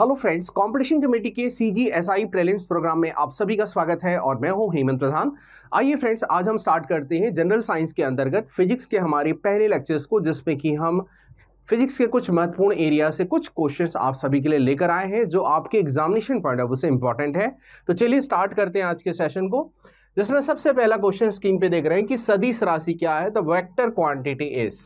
hello friends competition committee के C G S I prelims program में आप सभी का स्वागत है और मैं हूं हेमंत प्रधान आइए फ्रेंड्स आज हम स्टार्ट करते हैं जनरल साइंस के अंतर्गत फिजिक्स के हमारे पहले लेक्चर्स को जिसमें कि हम फिजिक्स के कुछ महत्वपूर्ण एरिया से कुछ क्वेश्चंस आप सभी के लिए लेकर आए हैं जो आपके एग्जामिनेशन पॉइंट ऑफ व्यू से इंपॉर्टेंट है तो चलिए स्टार्ट करते हैं आज के सेशन को जिसमें सबसे पहला क्वेश्चन स्क्रीन पे देख रहे हैं कि सदिश राशि क्या है the vector quantity is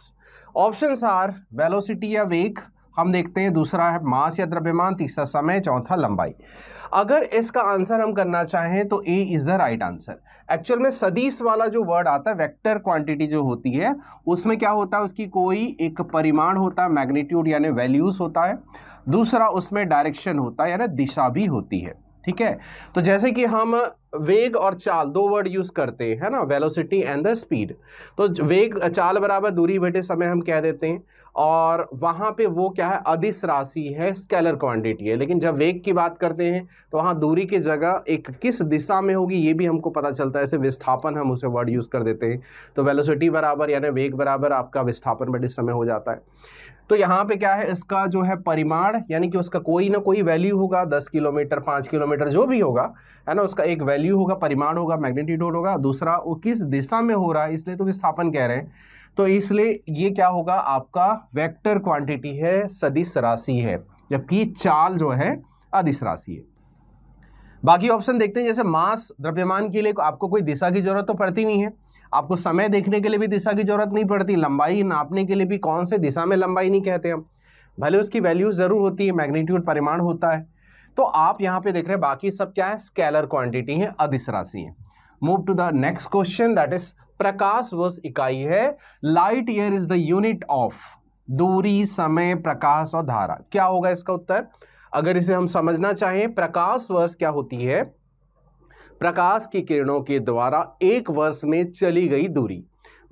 option are velocity या वेग हम देखते हैं दूसरा है मास या द्रव्यमान तीसरा समय चौथा लंबाई अगर इसका आंसर हम करना चाहें तो A is the right answer actual में सदीस वाला जो वर्ड आता है वेक्टर क्वांटिटी जो होती है उसमें क्या होता है उसकी कोई एक परिमाण होता है मैग्नीट्यूड यानी वैल्यूज़ होता है दूसरा उसमें डायरेक्शन होता है यानी दिशा भी होती है ठीक है तो जैसे कि हम वेग और चाल दो वर्ड यूज करते हैं ना वेलोसिटी एंड द स्पीड तो वेग चाल बराबर दूरी बटे समय हम कह देते हैं और वहाँ पे वो क्या है अधिस राशि है स्केलर क्वांटिटी है लेकिन जब वेग की बात करते हैं तो वहाँ दूरी की जगह एक किस दिशा में होगी ये भी हमको पता चलता है ऐसे विस्थापन हम उसे वर्ड यूज़ कर देते हैं तो वेलोसिटी बराबर यानी वेग बराबर आपका विस्थापन बट इस समय हो जाता है तो यहाँ पे क्या है इसका जो है परिमाण यानी कि उसका कोई ना कोई वैल्यू होगा दस किलोमीटर पाँच किलोमीटर जो भी होगा है ना उसका एक वैल्यू होगा परिमाण होगा मैग्नेटिट्यूड होगा दूसरा वो किस दिशा में हो रहा है इसलिए तो विस्थापन कह रहे हैं तो इसलिए ये क्या होगा आपका वेक्टर क्वांटिटी है सदिश राशि है जबकि चाल जो है अदिश राशि है बाकी ऑप्शन देखते हैं जैसे मास द्रव्यमान के लिए आपको कोई दिशा की जरूरत तो पड़ती नहीं है आपको समय देखने के लिए भी दिशा की जरूरत नहीं पड़ती लंबाई नापने के लिए भी कौन से दिशा में लंबाई नहीं कहते हम भले उसकी वैल्यू ज़रूर होती है मैग्नीट्यूड परिमाण होता है तो आप यहाँ पे देख रहे हैं बाकी सब क्या है स्केलर क्वांटिटी है अधिस राशि है move to the next question that is प्रकाश वर्ष इकाई है light year is the unit of दूरी समय प्रकाश और धारा क्या होगा इसका उत्तर अगर इसे हम समझना चाहें प्रकाश वर्ष क्या होती है प्रकाश की किरणों के द्वारा एक वर्ष में चली गई दूरी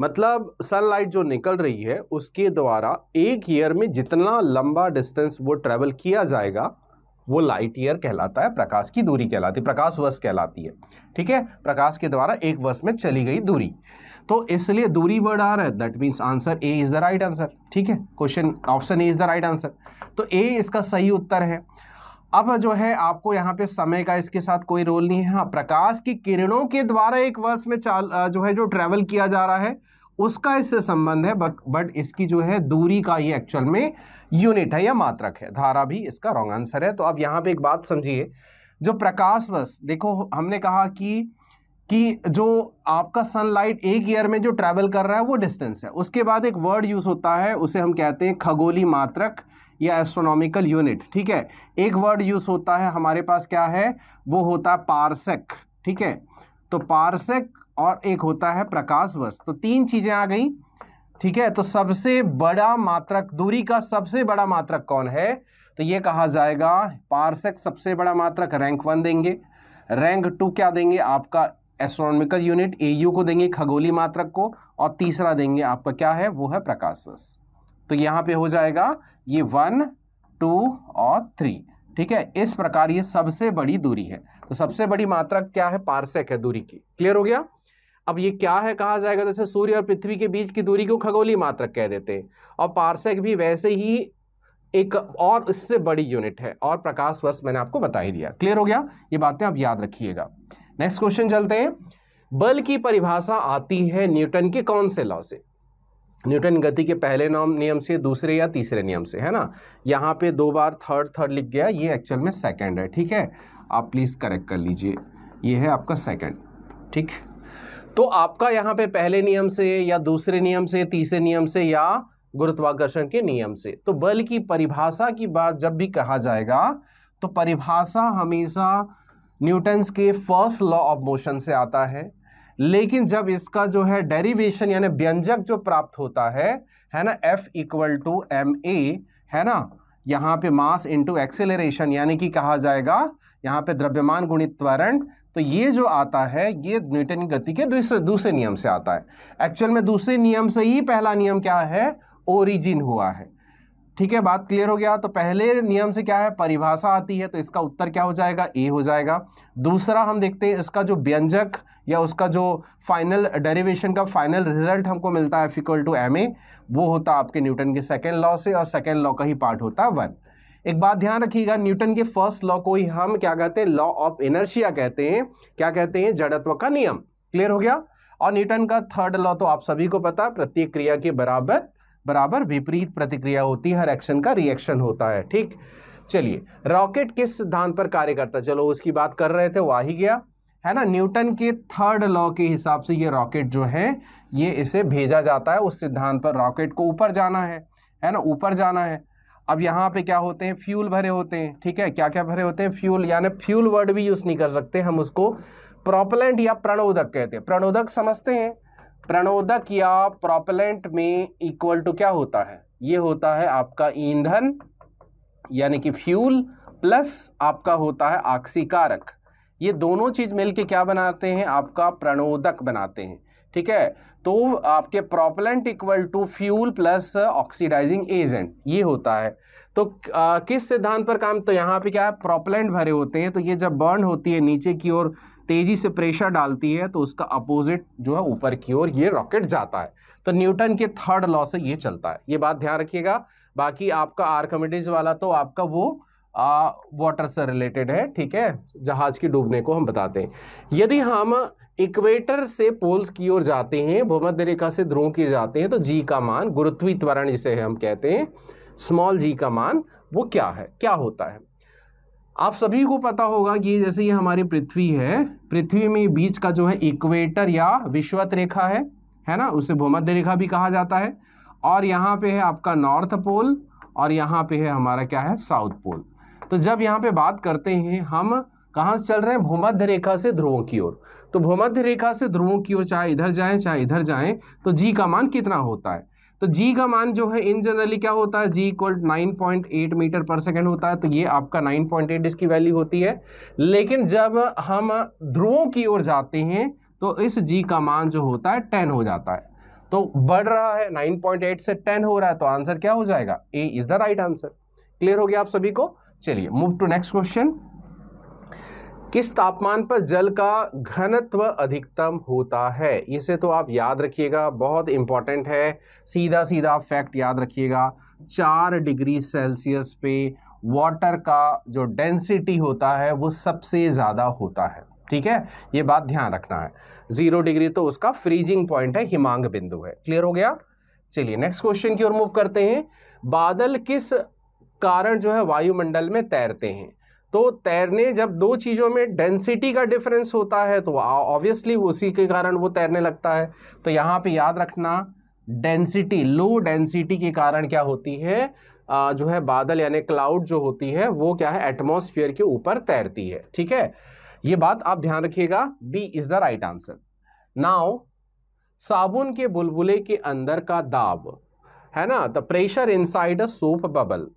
मतलब सनलाइट जो निकल रही है उसके द्वारा एक ईयर में जितना लंबा डिस्टेंस वो ट्रेवल किया जाएगा वो लाइट ईयर कहलाता है प्रकाश की दूरी कहलाती है प्रकाश वर्ष कहलाती है ठीक है प्रकाश के द्वारा एक वर्ष में चली गई दूरी तो इसलिए दूरी वर्ड आ रहा है that means answer A is the right answer ठीक है question option A is the right answer तो ए इसका सही उत्तर है अब जो है आपको यहाँ पे समय का इसके साथ कोई रोल नहीं है हाँ प्रकाश की किरणों के द्वारा एक वर्ष में चाल जो है जो ट्रेवल किया जा रहा है उसका इससे संबंध है बट बट इसकी जो है दूरी का ये एक्चुअल में यूनिट है या मात्रक है धारा भी इसका रॉन्ग आंसर है तो अब यहाँ पे एक बात समझिए जो प्रकाशवश देखो हमने कहा कि कि जो आपका सनलाइट एक ईयर में जो ट्रैवल कर रहा है वो डिस्टेंस है उसके बाद एक वर्ड यूज़ होता है उसे हम कहते हैं खगोली मात्रक या एस्ट्रोनॉमिकल यूनिट ठीक है एक वर्ड यूज़ होता है हमारे पास क्या है वो होता है पारसेक ठीक है तो पारसेक और एक होता है प्रकाश वर्ष तो तीन चीज़ें आ गई ठीक है तो सबसे बड़ा मात्रक दूरी का सबसे बड़ा मात्रक कौन है तो ये कहा जाएगा पार्सेक सबसे बड़ा मात्रक रैंक वन देंगे रैंक टू क्या देंगे आपका एस्ट्रोनॉमिकल यूनिट एयू को देंगे खगोली मात्रक को और तीसरा देंगे आपका क्या है वो है प्रकाशवश तो यहां पे हो जाएगा ये वन टू और थ्री ठीक है इस प्रकार ये सबसे बड़ी दूरी है तो सबसे बड़ी मात्रा क्या है पार्सेक है दूरी की क्लियर हो गया अब ये क्या है कहा जाएगा जैसे सूर्य और पृथ्वी के बीच की दूरी को खगोली मात्रक कह देते हैं और पार्सेक भी वैसे ही एक और इससे बड़ी यूनिट है और प्रकाश वर्ष मैंने आपको बता ही दिया क्लियर हो गया ये बातें आप याद रखिएगा नेक्स्ट क्वेश्चन चलते हैं बल की परिभाषा आती है न्यूटन के कौन से लॉ से न्यूटन गति के पहले नॉम नियम से दूसरे या तीसरे नियम से है ना यहाँ पे दो बार थर्ड थर्ड लिख गया ये एक्चुअल में सेकंड है ठीक है आप प्लीज़ करेक्ट कर लीजिए ये है आपका सेकंड ठीक तो आपका यहाँ पे पहले नियम से या दूसरे नियम से तीसरे नियम से या गुरुत्वाकर्षण के नियम से तो बल की परिभाषा की बात जब भी कहा जाएगा तो परिभाषा हमेशा न्यूटन्स के फर्स्ट लॉ ऑफ मोशन से आता है लेकिन जब इसका जो है डेरिवेशन यानी व्यंजक जो प्राप्त होता है है ना F equal to M A है ना यहाँ पे मास इंटू एक्सेलरेशन यानी कि कहा जाएगा यहाँ पे द्रव्यमान गुणित त्वरण तो ये जो आता है ये न्यूटन गति के दूसरे दूसरे नियम से आता है एक्चुअल में दूसरे नियम से ही पहला नियम क्या है ओरिजिन हुआ है ठीक है बात क्लियर हो गया तो पहले नियम से क्या है परिभाषा आती है तो इसका उत्तर क्या हो जाएगा ए हो जाएगा दूसरा हम देखते हैं इसका जो व्यंजक या उसका जो फाइनल डेरिवेशन का फाइनल रिजल्ट हमको मिलता है इक्वल टू एम ए वो होता है आपके न्यूटन के सेकेंड लॉ से और सेकेंड लॉ का ही पार्ट होता है वन एक बात ध्यान रखिएगा न्यूटन के फर्स्ट लॉ को ही हम क्या कहते हैं लॉ ऑफ इनर्शिया कहते हैं क्या कहते हैं जड़त्व का नियम क्लियर हो गया और न्यूटन का थर्ड लॉ तो आप सभी को पता प्रत्येक क्रिया के बराबर बराबर विपरीत प्रतिक्रिया होती है हर एक्शन का रिएक्शन होता है ठीक चलिए रॉकेट किस सिद्धांत पर कार्य करता है चलो उसकी बात कर रहे थे वो आ ही गया है ना न्यूटन के थर्ड लॉ के हिसाब से ये रॉकेट जो है ये इसे भेजा जाता है उस सिद्धांत पर रॉकेट को ऊपर जाना है है ना ऊपर जाना है अब यहाँ पे क्या होते हैं फ्यूल भरे होते हैं ठीक है क्या क्या भरे होते हैं फ्यूल यानी फ्यूल वर्ड भी यूज़ नहीं कर सकते हम उसको प्रोपलेंट या प्रणोदक कहते हैं प्रणोदक समझते हैं प्रणोदक या प्रोपेलेंट में इक्वल टू क्या होता है ये होता है आपका ईंधन यानी कि फ्यूल प्लस आपका होता है आक्सीकारक ये दोनों चीज़ मिलके क्या बनाते हैं आपका प्रणोदक बनाते हैं ठीक है तो आपके propellant equal to fuel plus oxidising agent ये होता है तो आ, किस सिद्धांत पर काम तो यहाँ पे क्या है प्रोपलेंट भरे होते हैं तो ये जब बर्न होती है नीचे की ओर तेजी से प्रेशर डालती है तो उसका अपोजिट जो है ऊपर की ओर ये रॉकेट जाता है तो न्यूटन के थर्ड लॉ से ये चलता है ये बात ध्यान रखिएगा बाकी आपका आर वाला तो आपका वो वाटर से रिलेटेड है ठीक है जहाज की डूबने को हम बताते हैं यदि हम इक्वेटर से पोल्स की ओर जाते हैं भूमध्य रेखा से ध्रुव की जाते हैं तो जी का मान गुरुत्वी त्वरण जिसे हम कहते हैं स्मॉल जी का मान वो क्या है क्या होता है आप सभी को पता होगा कि जैसे ये हमारी पृथ्वी है पृथ्वी में बीच का जो है इक्वेटर या विश्वत रेखा है है ना उसे भूमध्य रेखा भी कहा जाता है और यहाँ पे है आपका नॉर्थ पोल और यहाँ पे है हमारा क्या है साउथ पोल तो जब यहाँ पे बात करते हैं हम कहाँ से चल रहे हैं भूमध्य रेखा से ध्रुवों की ओर तो भूमध्य रेखा से ध्रुवों की ओर चाहे इधर जाएं चाहे इधर जाएं तो जी का मान कितना होता है तो जी का मान जो है इन जनरली क्या होता है G equal nine point eight metre पर सेकेंड होता है तो ये आपका नाइन पॉइंट एट इसकी वैल्यू होती है लेकिन जब हम ध्रुवों की ओर जाते हैं तो इस जी का मान जो होता है टेन हो जाता है तो बढ़ रहा है नाइन पॉइंट एट से टेन हो रहा है तो आंसर क्या हो जाएगा A is the right answer clear हो गया आप सभी को चलिए मूव टू नेक्स्ट क्वेश्चन किस तापमान पर जल का घनत्व अधिकतम होता है इसे तो आप याद रखिएगा बहुत इंपॉर्टेंट है सीधा सीधा फैक्ट याद रखिएगा चार डिग्री सेल्सियस पे वाटर का जो डेंसिटी होता है वो सबसे ज़्यादा होता है ठीक है ये बात ध्यान रखना है जीरो डिग्री तो उसका फ्रीजिंग पॉइंट है हिमांग बिंदु है क्लियर हो गया चलिए नेक्स्ट क्वेश्चन की ओर मूव करते हैं बादल किस कारण जो है वायुमंडल में तैरते हैं तो तैरने जब दो चीज़ों में डेंसिटी का डिफरेंस होता है तो ऑब्वियसली उसी के कारण वो तैरने लगता है तो यहाँ पे याद रखना डेंसिटी लो डेंसिटी के कारण क्या होती है आ, जो है बादल यानी क्लाउड जो होती है वो क्या है एटमोसफियर के ऊपर तैरती है ठीक है ये बात आप ध्यान रखिएगा B is the right answer now साबुन के बुलबुले के अंदर का दाब है ना the pressure inside a soap bubble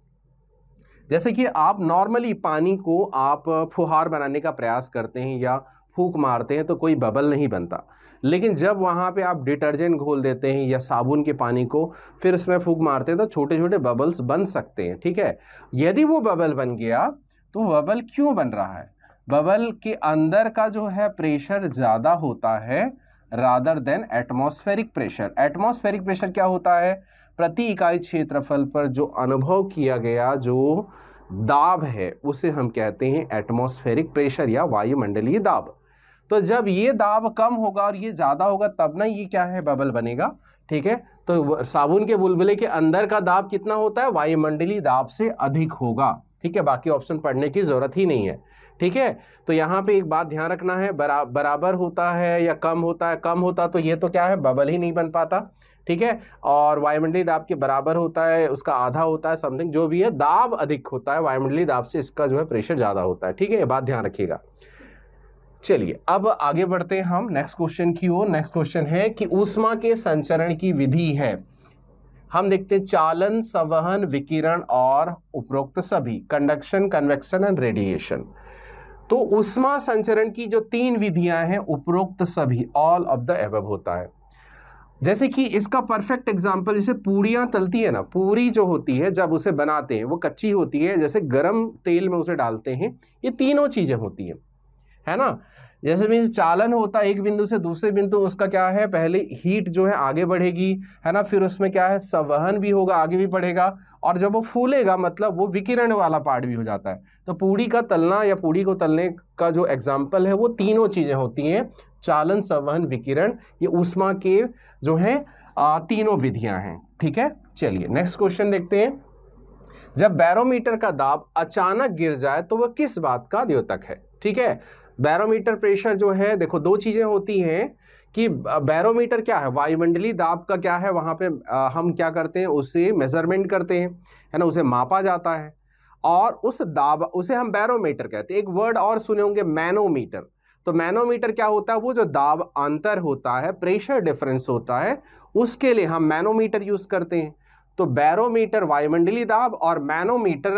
जैसे कि आप नॉर्मली पानी को आप फुहार बनाने का प्रयास करते हैं या फूक मारते हैं तो कोई बबल नहीं बनता लेकिन जब वहाँ पे आप डिटर्जेंट घोल देते हैं या साबुन के पानी को फिर उसमें फूक मारते हैं तो छोटे छोटे बबल्स बन सकते हैं ठीक है यदि वो बबल बन गया तो बबल क्यों बन रहा है बबल के अंदर का जो है प्रेशर ज़्यादा होता है rather than atmospheric pressure atmospheric pressure क्या होता है प्रति इकाई क्षेत्रफल पर जो अनुभव किया गया जो दाब है उसे हम कहते हैं एटमॉस्फेरिक प्रेशर या वायुमंडलीय दाब तो जब ये दाब कम होगा और ये ज़्यादा होगा तब ना ये क्या है बबल बनेगा ठीक है तो साबुन के बुलबुले के अंदर का दाब कितना होता है वायुमंडलीय दाब से अधिक होगा ठीक है बाकी ऑप्शन पढ़ने की ज़रूरत ही नहीं है ठीक है तो यहाँ पे एक बात ध्यान रखना है बरा, बराबर होता है या कम होता है कम होता तो ये तो क्या है बबल ही नहीं बन पाता ठीक है और वायुमंडलीय दाब के बराबर होता है उसका आधा होता है समथिंग जो भी है दाब अधिक होता है वायुमंडलीय दाब से इसका जो है प्रेशर ज़्यादा होता है ठीक है ये बात ध्यान रखिएगा चलिए अब आगे बढ़ते हैं हम नेक्स्ट क्वेश्चन की ओर नेक्स्ट क्वेश्चन है कि ऊष्मा के संचरण की विधि है हम देखते हैं चालन संवहन विकिरण और उपरोक्त सभी कंडक्शन कन्वेक्शन एंड रेडिएशन तो उष्मा संचरण की जो तीन विधियां हैं उपरोक्त सभी ऑल ऑफ द एवब होता है जैसे कि इसका परफेक्ट एग्जाम्पल जैसे पूड़ियाँ तलती है ना पूरी जो होती है जब उसे बनाते हैं वो कच्ची होती है जैसे गर्म तेल में उसे डालते हैं ये तीनों चीज़ें होती हैं है ना जैसे मीन्स चालन होता है एक बिंदु से दूसरे बिंदु उसका क्या है पहले हीट जो है आगे बढ़ेगी है ना फिर उसमें क्या है संवहन भी होगा आगे भी बढ़ेगा और जब वो फूलेगा मतलब वो विकिरण वाला पार्ट भी हो जाता है तो पूड़ी का तलना या पूड़ी को तलने का जो एग्जाम्पल है वो तीनों चीज़ें होती हैं चालन संवहन विकिरण ये उष्मा के जो है तीनों विधियाँ हैं ठीक है चलिए नेक्स्ट क्वेश्चन देखते हैं जब बैरोमीटर का दाब अचानक गिर जाए तो वह किस बात का द्योतक है ठीक है बैरोमीटर प्रेशर जो है देखो दो चीज़ें होती हैं कि बैरोमीटर क्या है वायुमंडली दाब का क्या है वहाँ पे हम क्या करते हैं उसे मेज़रमेंट करते हैं है ना उसे मापा जाता है और उस दाब उसे हम बैरोमीटर कहते हैं एक वर्ड और सुने होंगे मैनोमीटर तो मैनोमीटर क्या होता है वो जो दाब अंतर होता है प्रेशर डिफरेंस होता है उसके लिए हम मैनोमीटर यूज़ करते हैं तो बैरोमीटर वायुमंडली दाब और मैनोमीटर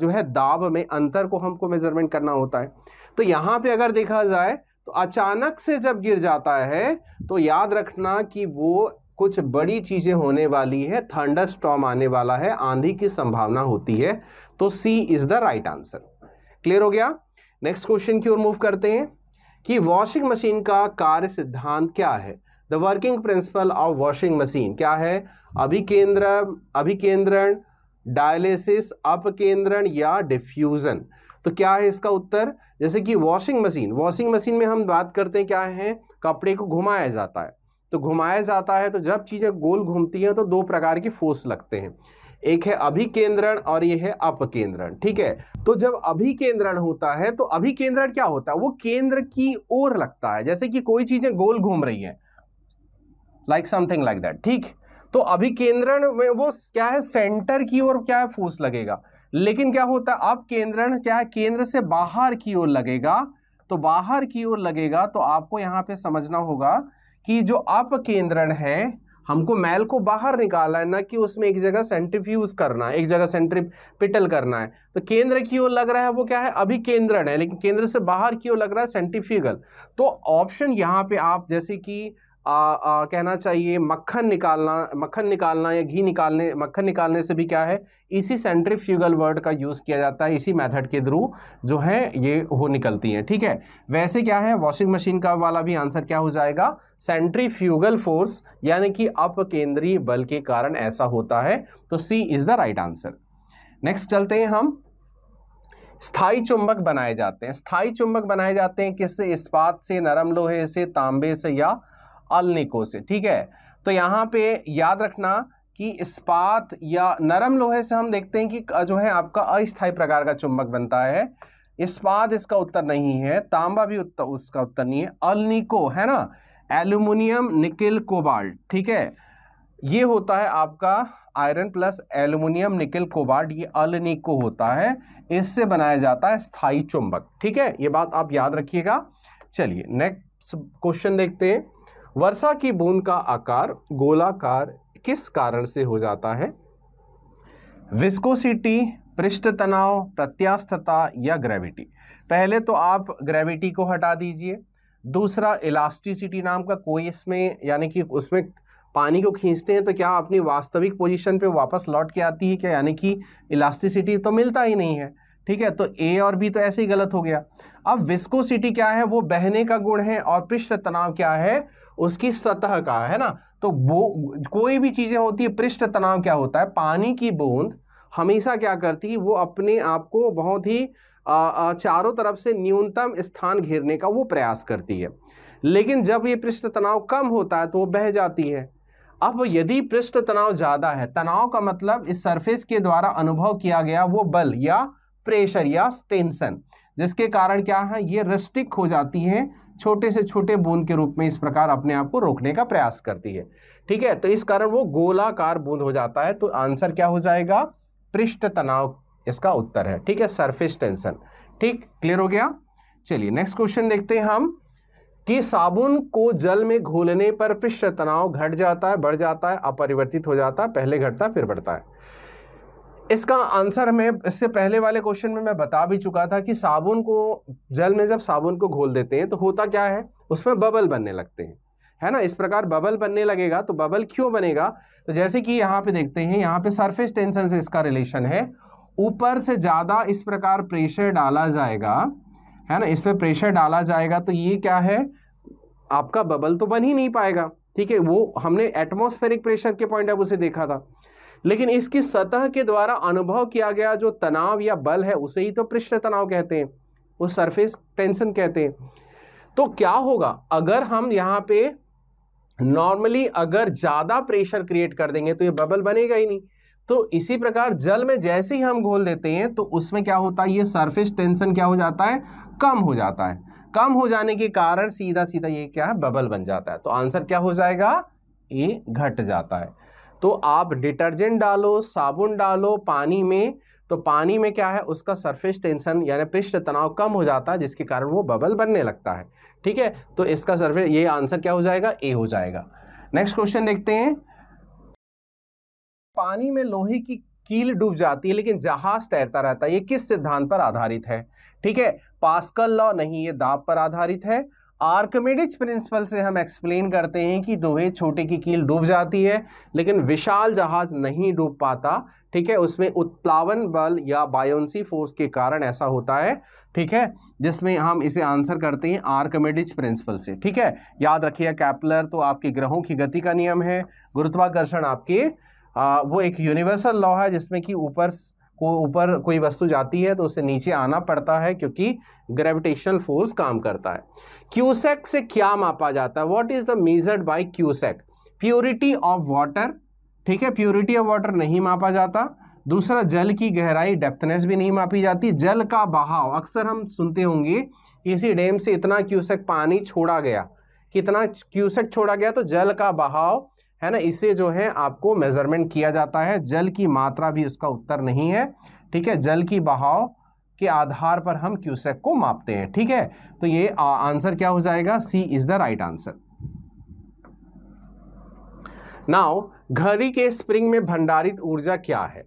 जो है दाब में अंतर को हमको मेजरमेंट करना होता है तो यहां पे अगर देखा जाए तो अचानक से जब गिर जाता है तो याद रखना कि वो कुछ बड़ी चीज़ें होने वाली है थंडर स्टॉम आने वाला है आंधी की संभावना होती है तो C is the right answer clear हो गया नेक्स्ट क्वेश्चन की ओर मूव करते हैं कि वॉशिंग मशीन का कार्य सिद्धांत क्या है the working principle of washing machine क्या है अभिकेंद्र अभिकेंद्रण डायलिसिस अपकेंद्रण या डिफ्यूज़न तो क्या है इसका उत्तर जैसे कि वॉशिंग मशीन वॉशिंग मशीन में हम बात करते हैं क्या है कपड़े को घुमाया जाता है तो घुमाया जाता है तो जब चीज़ें गोल घूमती हैं तो दो प्रकार के फोर्स लगते हैं एक है अभिकेंद्रण और ये है अपकेंद्रण ठीक है तो जब अभिकेंद्रण होता है तो अभिकेंद्रण क्या होता है वो केंद्र की ओर लगता है जैसे कि कोई चीज़ें गोल घूम रही है लाइक समथिंग लाइक दैट ठीक तो अभिकेंद्रण में वो क्या है सेंटर की ओर क्या है फोर्स लगेगा लेकिन क्या होता है अब केंद्रण क्या है केंद्र से बाहर की ओर लगेगा तो बाहर की ओर लगेगा तो आपको यहाँ पे समझना होगा कि जो अप केंद्रण है हमको मैल को बाहर निकालना है ना कि उसमें एक जगह सेंट्रीफ्यूज करना है एक जगह सेंट्रीपिटल करना है तो केंद्र की ओर लग रहा है वो क्या है अभी केंद्रण है लेकिन केंद्र से बाहर की ओर लग रहा है सेंट्रीफ्यूगल तो ऑप्शन यहाँ पे आप जैसे कि आ, आ, कहना चाहिए मक्खन निकालना मक्खन निकालना या घी निकालने मक्खन निकालने से भी क्या है इसी सेंट्रीफ्यूगल वर्ड का यूज़ किया जाता है इसी मेथड के थ्रू जो है ये हो निकलती हैं ठीक है वैसे क्या है वॉशिंग मशीन का वाला भी आंसर क्या हो जाएगा सेंट्रीफ्यूगल फोर्स यानी कि अप केंद्रीय बल के कारण ऐसा होता है तो C is the right answer next चलते हैं हम स्थाई चुंबक बनाए जाते हैं स्थाई चुंबक बनाए जाते हैं किससे इस्पात से नरम लोहे से तांबे से या अल्निको से ठीक है तो यहाँ पे याद रखना कि इस्पात या नरम लोहे से हम देखते हैं कि जो है आपका अस्थायी प्रकार का चुंबक बनता है इस्पात इसका उत्तर नहीं है तांबा भी उत्तर उसका उत्तर नहीं है अलनिको है ना एल्यूमिनियम निकिल कोबाल्ट ठीक है ये होता है आपका iron plus aluminium nickel cobalt ये अलनिको होता है इससे बनाया जाता है स्थाई चुंबक ठीक है ये बात आप याद रखिएगा चलिए नेक्स्ट क्वेश्चन देखते हैं वर्षा की बूंद का आकार गोलाकार किस कारण से हो जाता है विस्कोसिटी पृष्ठ तनाव प्रत्यास्थता या ग्रेविटी पहले तो आप ग्रेविटी को हटा दीजिए दूसरा इलास्टिसिटी नाम का कोई इसमें यानी कि उसमें पानी को खींचते हैं तो क्या अपनी वास्तविक पोजीशन पे वापस लौट के आती है क्या यानी कि इलास्टिसिटी तो मिलता ही नहीं है ठीक है तो ए और बी तो ऐसे ही गलत हो गया अब विस्कोसिटी क्या है वो बहने का गुण है और पृष्ठ तनाव क्या है उसकी सतह का है ना तो वो कोई भी चीज़ें होती है पृष्ठ तनाव क्या होता है पानी की बूंद हमेशा क्या करती है वो अपने आप को बहुत ही चारों तरफ से न्यूनतम स्थान घेरने का वो प्रयास करती है लेकिन जब ये पृष्ठ तनाव कम होता है तो वो बह जाती है अब यदि पृष्ठ तनाव ज़्यादा है तनाव का मतलब इस सरफेस के द्वारा अनुभव किया गया वो बल या प्रेशर या टेंशन जिसके कारण क्या है ये रिस्टिक हो जाती है छोटे से छोटे बूंद के रूप में इस प्रकार अपने आप को रोकने का प्रयास करती है ठीक है तो इस कारण वो गोलाकार बूंद हो जाता है तो आंसर क्या हो जाएगा पृष्ठ तनाव इसका उत्तर है ठीक है सरफेस टेंशन ठीक क्लियर हो गया चलिए नेक्स्ट क्वेश्चन देखते हैं हम कि साबुन को जल में घोलने पर पृष्ठ तनाव घट जाता है बढ़ जाता है अपरिवर्तित हो जाता है पहले घटता फिर बढ़ता है इसका आंसर हमें इससे पहले वाले क्वेश्चन में मैं बता भी चुका था कि साबुन को जल में जब साबुन को घोल देते हैं तो होता क्या है उसमें बबल बनने लगते हैं है ना इस प्रकार बबल बनने लगेगा तो बबल क्यों बनेगा तो जैसे कि यहाँ पे देखते हैं यहाँ पे सरफेस टेंशन से इसका रिलेशन है ऊपर से ज़्यादा इस प्रकार प्रेशर डाला जाएगा है ना इसमें प्रेशर डाला जाएगा तो ये क्या है आपका बबल तो बन ही नहीं पाएगा ठीक है वो हमने एटमोस्फेरिक प्रेशर के पॉइंट ऑफ उसे देखा था लेकिन इसकी सतह के द्वारा अनुभव किया गया जो तनाव या बल है उसे ही तो पृष्ठ तनाव कहते हैं वो सरफेस टेंशन कहते हैं तो क्या होगा अगर हम यहाँ पे नॉर्मली अगर ज़्यादा प्रेशर क्रिएट कर देंगे तो ये बबल बनेगा ही नहीं तो इसी प्रकार जल में जैसे ही हम घोल देते हैं तो उसमें क्या होता है ये सरफेस टेंशन क्या हो जाता है कम हो जाता है कम हो जाने के कारण सीधा सीधा ये क्या है बबल बन जाता है तो आंसर क्या हो जाएगा ये घट जाता है तो आप डिटर्जेंट डालो साबुन डालो पानी में तो पानी में क्या है उसका सरफेस टेंशन यानी पृष्ठ तनाव कम हो जाता है जिसके कारण वो बबल बनने लगता है ठीक है तो इसका सरफेस ये आंसर क्या हो जाएगा ए हो जाएगा नेक्स्ट क्वेश्चन देखते हैं पानी में लोहे की कील डूब जाती है लेकिन जहाज तैरता रहता है ये किस सिद्धांत पर आधारित है ठीक है पास्कल लॉ नहीं ये दाब पर आधारित है आर्कमेडिज प्रिंसिपल से हम एक्सप्लेन करते हैं कि दोहे छोटे की कील डूब जाती है लेकिन विशाल जहाज नहीं डूब पाता ठीक है उसमें उत्प्लावन बल या बायोन्सी फोर्स के कारण ऐसा होता है ठीक है जिसमें हम इसे आंसर करते हैं आर्कमेडिज प्रिंसिपल से ठीक है याद रखिए कैपलर तो आपके ग्रहों की गति का नियम है गुरुत्वाकर्षण आपके आ, वो एक यूनिवर्सल लॉ है जिसमें कि ऊपर ऊपर कोई वस्तु जाती है तो उसे नीचे आना पड़ता है क्योंकि ग्रेविटेशनल फोर्स काम करता है क्यूसेक से क्या मापा जाता है what is the measured by cusec purity of water ठीक है प्योरिटी ऑफ वाटर नहीं मापा जाता दूसरा जल की गहराई डेप्थनेस भी नहीं मापी जाती जल का बहाव अक्सर हम सुनते होंगे कि इसी डैम से इतना क्यूसेक पानी छोड़ा गया कितना क्यूसेक छोड़ा गया तो जल का बहाव है ना इसे जो है आपको मेजरमेंट किया जाता है जल की मात्रा भी उसका उत्तर नहीं है ठीक है जल की बहाव के आधार पर हम क्यूसेक को मापते हैं ठीक है तो ये आंसर क्या हो जाएगा C is the right answer now घड़ी के स्प्रिंग में भंडारित ऊर्जा क्या है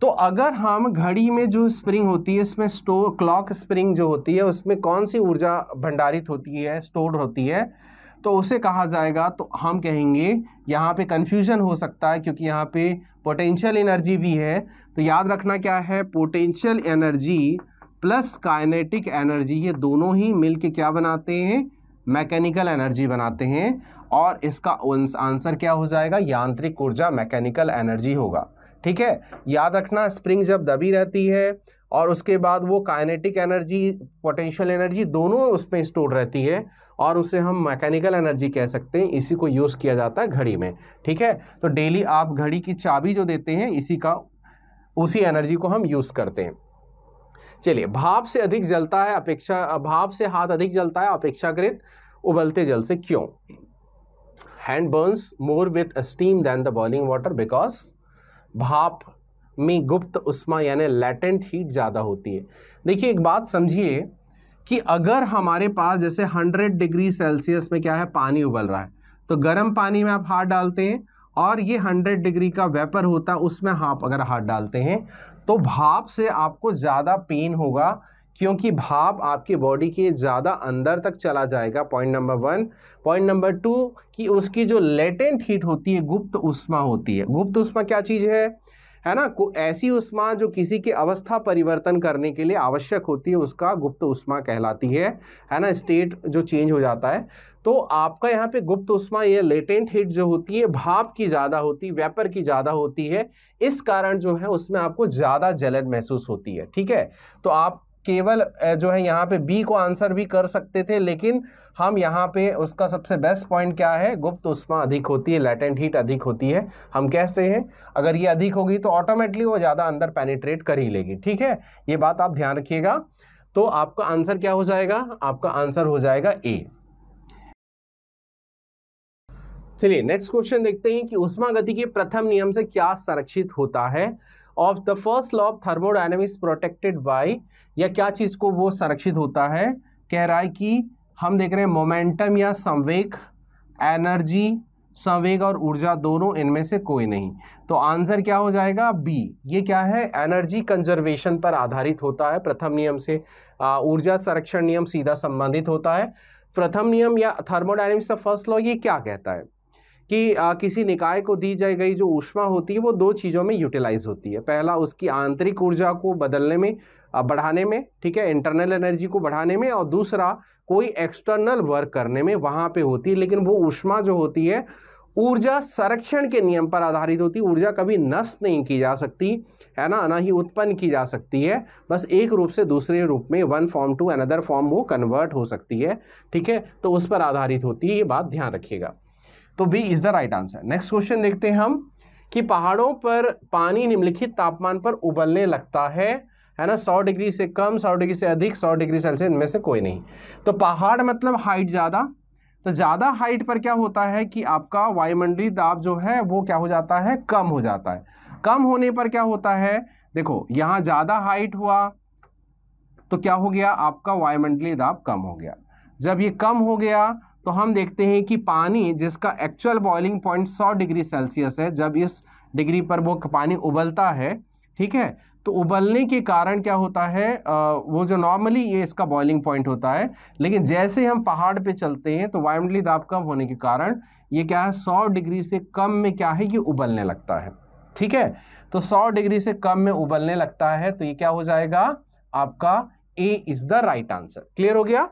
तो अगर हम घड़ी में जो स्प्रिंग होती है इसमें स्टोर क्लॉक स्प्रिंग जो होती है उसमें कौन सी ऊर्जा भंडारित होती है स्टोर होती है तो उसे कहा जाएगा तो हम कहेंगे यहाँ पे कन्फ्यूजन हो सकता है क्योंकि यहाँ पे पोटेंशियल एनर्जी भी है तो याद रखना क्या है potential energy plus kinetic energy ये दोनों ही मिल क्या बनाते हैं मैकेनिकल एनर्जी बनाते हैं और इसका आंसर क्या हो जाएगा यांत्रिक ऊर्जा मैकेनिकल एनर्जी होगा ठीक है याद रखना स्प्रिंग जब दबी रहती है और उसके बाद वो काइनेटिक एनर्जी पोटेंशियल एनर्जी दोनों उसमें स्टोर रहती है और उसे हम मैकेनिकल एनर्जी कह सकते हैं इसी को यूज़ किया जाता है घड़ी में ठीक है तो डेली आप घड़ी की चाबी जो देते हैं इसी का उसी एनर्जी को हम यूज़ करते हैं चलिए भाप से अधिक जलता है अपेक्षा भाप से हाथ अधिक जलता है अपेक्षाकृत उबलते जल से क्यों hand burns more with steam than the boiling water because भाप में गुप्त उष्मा यानी लैटेंट हीट ज़्यादा होती है देखिए एक बात समझिए कि अगर हमारे पास जैसे 100 डिग्री सेल्सियस में क्या है पानी उबल रहा है तो गर्म पानी में आप हाथ डालते हैं और ये 100 डिग्री का वेपर होता है उसमें आप अगर हाथ डालते हैं तो भाप से आपको ज़्यादा पेन होगा क्योंकि भाप आपके बॉडी के ज़्यादा अंदर तक चला जाएगा point number one point number two कि उसकी जो लेटेंट हीट होती है गुप्त उष्मा होती है गुप्त उष्मा क्या चीज़ है है ना को ऐसी उष्मा जो किसी की अवस्था परिवर्तन करने के लिए आवश्यक होती है उसका गुप्त उष्मा कहलाती है है ना स्टेट जो चेंज हो जाता है तो आपका यहाँ पे गुप्त उष्मा ये लेटेंट हीट जो होती है भाप की ज़्यादा होती है वेपर की ज़्यादा होती है इस कारण जो है उसमें आपको ज़्यादा जलन महसूस होती है ठीक है तो आप केवल जो है यहाँ पे बी को आंसर भी कर सकते थे लेकिन हम यहाँ पे उसका सबसे बेस्ट पॉइंट क्या है गुप्त उष्मा अधिक होती है लेटेंट हीट अधिक होती है हम कहते हैं अगर ये अधिक होगी तो ऑटोमेटिकली वो ज़्यादा अंदर पेनिट्रेट कर ही लेगी ठीक है ये बात आप ध्यान रखिएगा तो आपका आंसर क्या हो जाएगा आपका आंसर हो जाएगा ए चलिए नेक्स्ट क्वेश्चन देखते हैं कि उष्मा गति के प्रथम नियम से क्या संरक्षित होता है of the first law of thermodynamics protected by या क्या चीज़ को वो संरक्षित होता है कह रहा है कि हम देख रहे हैं मोमेंटम या संवेग एनर्जी संवेग और ऊर्जा दोनों इनमें से कोई नहीं तो आंसर क्या हो जाएगा बी ये क्या है एनर्जी कंजर्वेशन पर आधारित होता है प्रथम नियम से ऊर्जा संरक्षण नियम सीधा संबंधित होता है प्रथम नियम या थर्मोडाइनमिक्स का फर्स्ट लॉ ये क्या कहता है कि आ, किसी निकाय को दी जाए गई जो ऊष्मा होती है वो दो चीज़ों में यूटिलाइज होती है पहला उसकी आंतरिक ऊर्जा को बदलने में बढ़ाने में ठीक है इंटरनल एनर्जी को बढ़ाने में और दूसरा कोई एक्सटर्नल वर्क करने में वहाँ पे होती है लेकिन वो ऊष्मा जो होती है ऊर्जा संरक्षण के नियम पर आधारित होती है ऊर्जा कभी नष्ट नहीं की जा सकती है ना ना ही उत्पन्न की जा सकती है बस एक रूप से दूसरे रूप में one form to another form वो कन्वर्ट हो सकती है ठीक है तो उस पर आधारित होती है ये बात ध्यान रखिएगा तो B is the right answer next question देखते हैं हम कि पहाड़ों पर पानी निम्नलिखित तापमान पर उबलने लगता है है ना 100 डिग्री से कम 100 डिग्री से अधिक 100 डिग्री सेल्सियस इनमें से कोई नहीं तो पहाड़ मतलब हाइट ज़्यादा तो ज़्यादा हाइट पर क्या होता है कि आपका वायुमंडलीय दाब जो है वो क्या हो जाता है कम हो जाता है कम होने पर क्या होता है देखो यहाँ ज़्यादा हाइट हुआ तो क्या हो गया आपका वायुमंडलीय दाब कम हो गया जब ये कम हो गया तो हम देखते हैं कि पानी जिसका actual boiling point 100 degree Celsius है जब इस डिग्री पर वो पानी उबलता है ठीक है तो उबलने के कारण क्या होता है आ, वो जो नॉर्मली ये इसका बॉइलिंग पॉइंट होता है लेकिन जैसे हम पहाड़ पे चलते हैं तो वायुमंडलीय दाब कम होने के कारण ये क्या है 100 डिग्री से कम में क्या है ये उबलने लगता है ठीक है तो 100 डिग्री से कम में उबलने लगता है तो ये क्या हो जाएगा आपका A is the right answer clear हो गया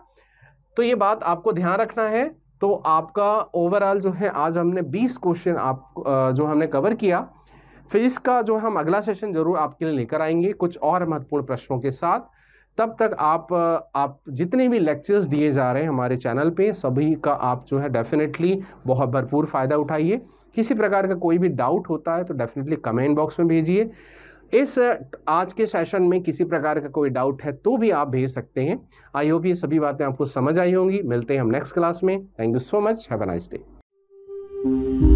तो ये बात आपको ध्यान रखना है तो आपका ओवरऑल जो है आज हमने 20 क्वेश्चन आप जो हमने कवर किया फिजिक्स का जो हम अगला सेशन जरूर आपके लिए लेकर आएंगे कुछ और महत्वपूर्ण प्रश्नों के साथ तब तक आप आप जितने भी लेक्चर्स दिए जा रहे हैं हमारे चैनल पे सभी का आप जो है डेफिनेटली बहुत भरपूर फ़ायदा उठाइए किसी प्रकार का कोई भी डाउट होता है तो डेफिनेटली कमेंट बॉक्स में भेजिए इस आज के सेशन में किसी प्रकार का कोई डाउट है तो भी आप भेज सकते हैं आई होप ये सभी बातें आपको समझ आई होंगी मिलते हैं हम नेक्स्ट क्लास में thank you so much have a nice day